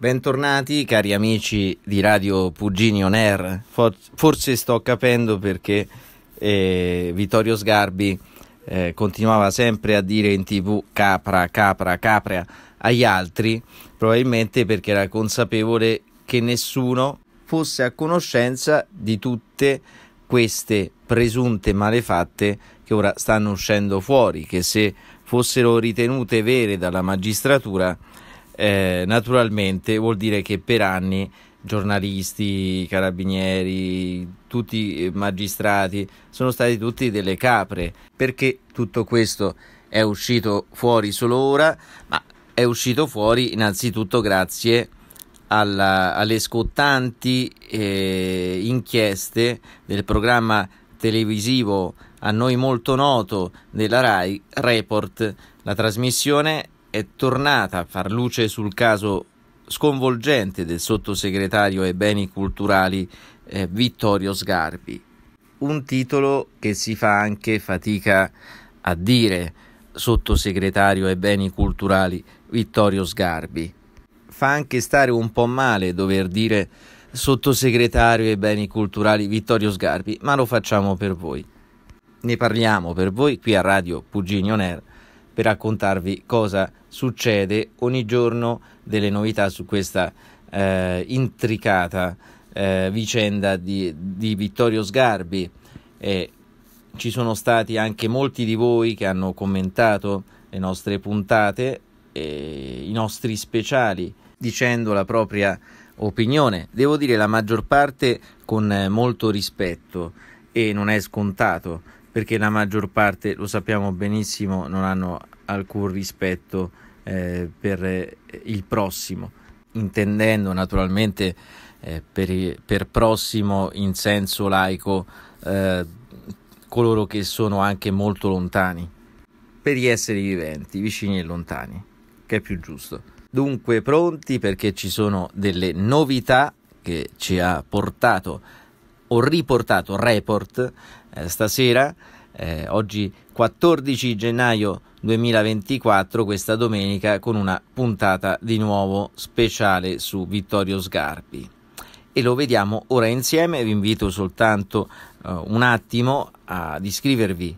Bentornati cari amici di Radio Pugini On Air. Forse sto capendo perché eh, Vittorio Sgarbi eh, continuava sempre a dire in tv capra, capra, capra agli altri, probabilmente perché era consapevole che nessuno fosse a conoscenza di tutte queste presunte malefatte che ora stanno uscendo fuori, che se fossero ritenute vere dalla magistratura eh, naturalmente vuol dire che per anni giornalisti, carabinieri, tutti eh, magistrati sono stati tutti delle capre perché tutto questo è uscito fuori solo ora, ma è uscito fuori innanzitutto grazie alla, alle scottanti eh, inchieste del programma televisivo a noi molto noto della RAI Report. La trasmissione è tornata a far luce sul caso sconvolgente del sottosegretario ai beni culturali eh, Vittorio Sgarbi. Un titolo che si fa anche fatica a dire sottosegretario ai beni culturali Vittorio Sgarbi. Fa anche stare un po' male dover dire sottosegretario ai beni culturali Vittorio Sgarbi, ma lo facciamo per voi. Ne parliamo per voi qui a Radio Puginio Ner per raccontarvi cosa succede ogni giorno delle novità su questa eh, intricata eh, vicenda di, di, Vittorio Sgarbi. Eh, ci sono stati anche molti di voi che hanno commentato le nostre puntate, i nostri speciali, dicendo la propria opinione. Devo dire la maggior parte con eh, molto rispetto e non è scontato perché la maggior parte, lo sappiamo benissimo, non hanno alcun rispetto eh, per eh, il prossimo, intendendo naturalmente eh, per, per, prossimo in senso laico eh, coloro che sono anche molto lontani, per gli esseri viventi, vicini e lontani, che è più giusto. Dunque pronti perché ci sono delle novità che ci ha portato ho riportato report eh, stasera, eh, oggi 14 gennaio 2024, questa domenica, con una puntata di nuovo speciale su Vittorio Sgarbi. E lo vediamo ora insieme, vi invito soltanto eh, un attimo ad iscrivervi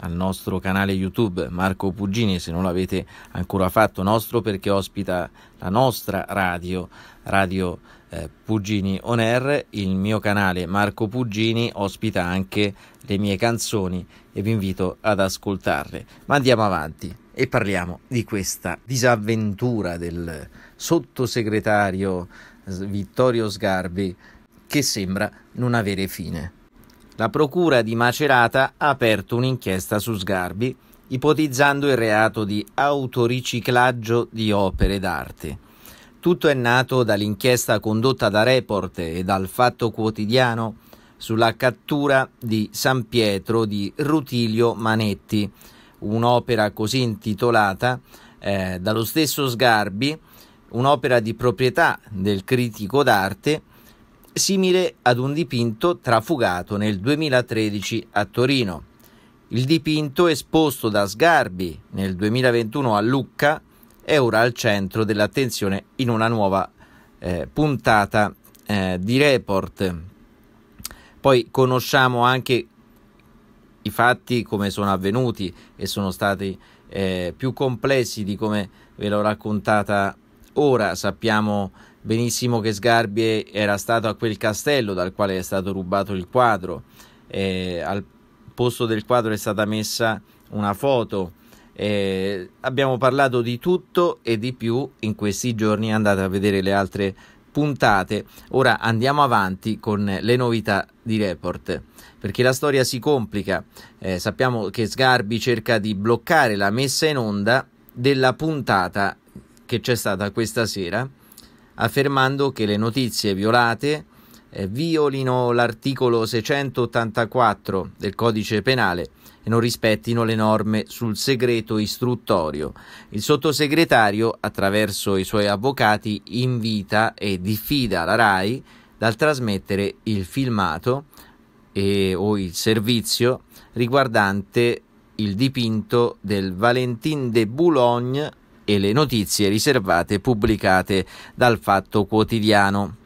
al nostro canale YouTube Marco Puggini, se non l'avete ancora fatto nostro perché ospita la nostra radio, Radio eh, Pugini On Air, il mio canale Marco Pugini ospita anche le mie canzoni e vi invito ad ascoltarle. Ma andiamo avanti e parliamo di questa disavventura del sottosegretario Vittorio Sgarbi che sembra non avere fine. La procura di Macerata ha aperto un'inchiesta su Sgarbi ipotizzando il reato di autoriciclaggio di opere d'arte. Tutto è nato dall'inchiesta condotta da Report e dal Fatto Quotidiano sulla cattura di San Pietro di Rutilio Manetti, un'opera così intitolata eh, dallo stesso Sgarbi, un'opera di proprietà del critico d'arte simile ad un dipinto trafugato nel 2013 a Torino. Il dipinto esposto da Sgarbi nel 2021 a Lucca è ora al centro dell'attenzione in una nuova eh, puntata eh, di report. Poi conosciamo anche i fatti come sono avvenuti e sono stati eh, più complessi di come ve l'ho raccontata ora. Sappiamo benissimo che Sgarbi era stato a quel castello dal quale è stato rubato il quadro. Eh, al posto del quadro è stata messa una foto eh, abbiamo parlato di tutto e di più in questi giorni, andate a vedere le altre puntate. Ora andiamo avanti con le novità di report perché la storia si complica. Eh, sappiamo che Sgarbi cerca di bloccare la messa in onda della puntata che c'è stata questa sera, affermando che le notizie violate eh, violino l'articolo 684 del codice penale e non rispettino le norme sul segreto istruttorio. Il sottosegretario, attraverso i suoi avvocati, invita e diffida la RAI dal trasmettere il filmato e, o il servizio riguardante il dipinto del Valentin de Boulogne e le notizie riservate pubblicate dal Fatto Quotidiano.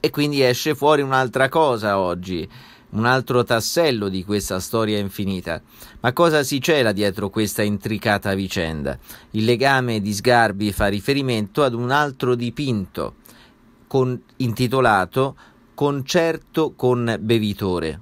E quindi esce fuori un'altra cosa oggi un altro tassello di questa storia infinita. Ma cosa si cela dietro questa intricata vicenda? Il legame di Sgarbi fa riferimento ad un altro dipinto con, intitolato Concerto con Bevitore,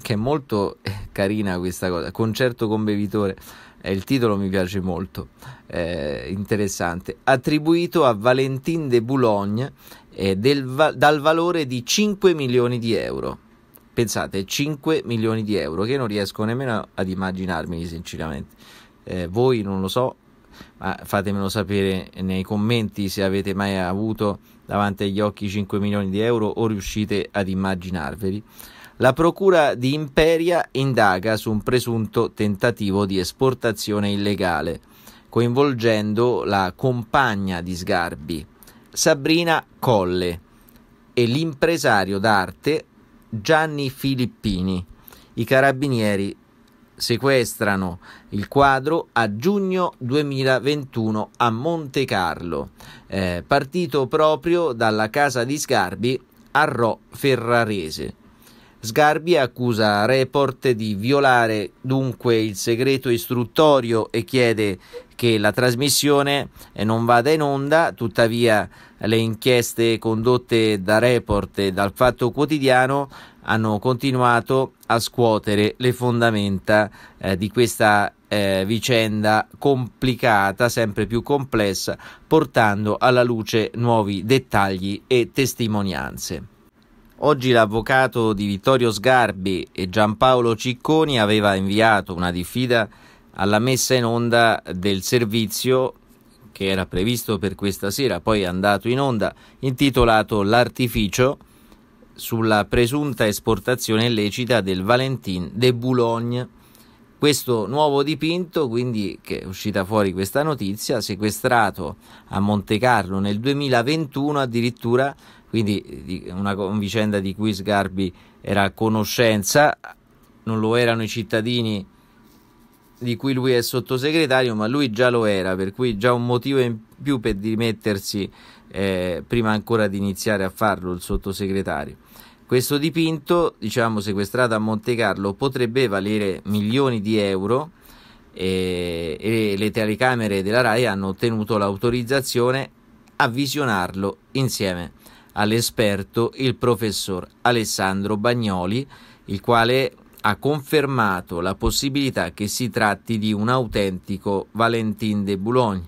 che è molto eh, carina questa cosa, Concerto con Bevitore. Eh, il titolo mi piace molto, eh, interessante, attribuito a Valentin de Boulogne eh, del, dal valore di 5 milioni di euro pensate, 5 milioni di euro che non riesco nemmeno ad immaginarmi sinceramente. Eh, voi non lo so, ma fatemelo sapere nei commenti se avete mai avuto davanti agli occhi 5 milioni di euro o riuscite ad immaginarveli. La procura di Imperia indaga su un presunto tentativo di esportazione illegale, coinvolgendo la compagna di Sgarbi, Sabrina Colle, e l'impresario d'arte Gianni Filippini. I carabinieri sequestrano il quadro a giugno 2021 a Monte Carlo, eh, partito proprio dalla casa di Sgarbi a Ro Ferrarese. Sgarbi accusa Report di violare dunque il segreto istruttorio e chiede che la trasmissione eh, non vada in onda, tuttavia le inchieste condotte da Report e dal Fatto Quotidiano hanno continuato a scuotere le fondamenta eh, di questa eh, vicenda complicata, sempre più complessa, portando alla luce nuovi dettagli e testimonianze. Oggi l'avvocato di Vittorio Sgarbi e Giampaolo Cicconi aveva inviato una diffida alla messa in onda del servizio che era previsto per questa sera, poi è andato in onda, intitolato L'artificio sulla presunta esportazione illecita del Valentin de Boulogne. Questo nuovo dipinto, quindi che è uscita fuori questa notizia, sequestrato a Monte Carlo nel 2021 addirittura, quindi eh, una, una vicenda di cui Sgarbi era a conoscenza, non lo erano i cittadini di cui lui è sottosegretario, ma lui già lo era, per cui già un motivo in più per dimettersi eh, prima ancora di iniziare a farlo il sottosegretario. Questo dipinto, diciamo sequestrato a Monte Carlo, potrebbe valere milioni di euro e, e le telecamere della RAI hanno ottenuto l'autorizzazione a visionarlo insieme all'esperto, il professor Alessandro Bagnoli, il quale ha confermato la possibilità che si tratti di un autentico Valentin de Boulogne.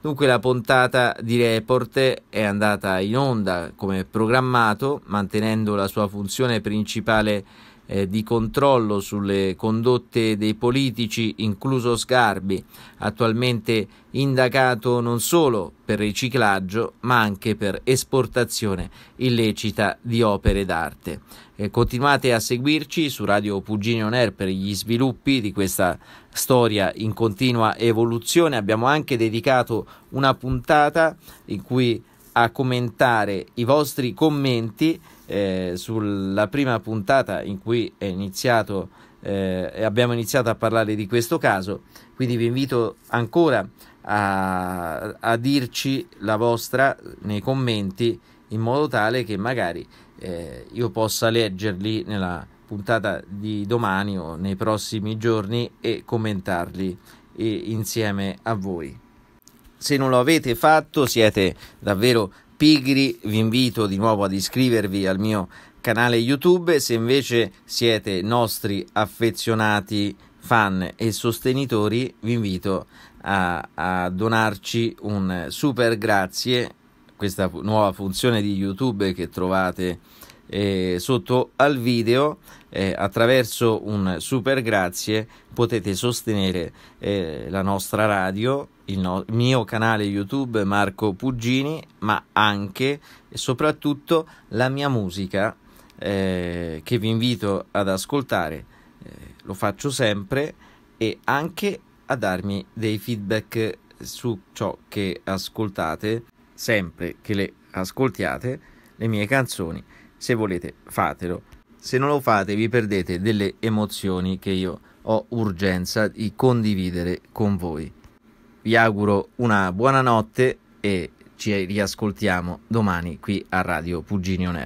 Dunque la puntata di report è andata in onda come programmato, mantenendo la sua funzione principale eh, di controllo sulle condotte dei politici, incluso Sgarbi, attualmente indagato non solo per riciclaggio ma anche per esportazione illecita di opere d'arte. Eh, continuate a seguirci su Radio Puginio Air per gli sviluppi di questa storia in continua evoluzione. Abbiamo anche dedicato una puntata in cui a commentare i vostri commenti eh, sulla prima puntata in cui è iniziato eh, abbiamo iniziato a parlare di questo caso, quindi vi invito ancora a, a dirci la vostra nei commenti in modo tale che magari eh, io possa leggerli nella puntata di domani o nei prossimi giorni e commentarli eh, insieme a voi se non lo avete fatto siete davvero pigri, vi invito di nuovo ad iscrivervi al mio canale YouTube, se invece siete nostri affezionati fan e sostenitori vi invito a, a donarci un super grazie, questa nuova funzione di YouTube che trovate eh, sotto al video eh, attraverso un super grazie potete sostenere eh, la nostra radio, il, no- mio canale YouTube Marco Puggini, ma anche e soprattutto la mia musica eh, che vi invito ad ascoltare. Eh, lo faccio sempre e anche a darmi dei feedback su ciò che ascoltate sempre che le ascoltiate le mie canzoni se volete, fatelo. Se non lo fate, vi perdete delle emozioni che io ho urgenza di condividere con voi. Vi auguro una buona notte e ci riascoltiamo domani qui a Radio Puginio Nero.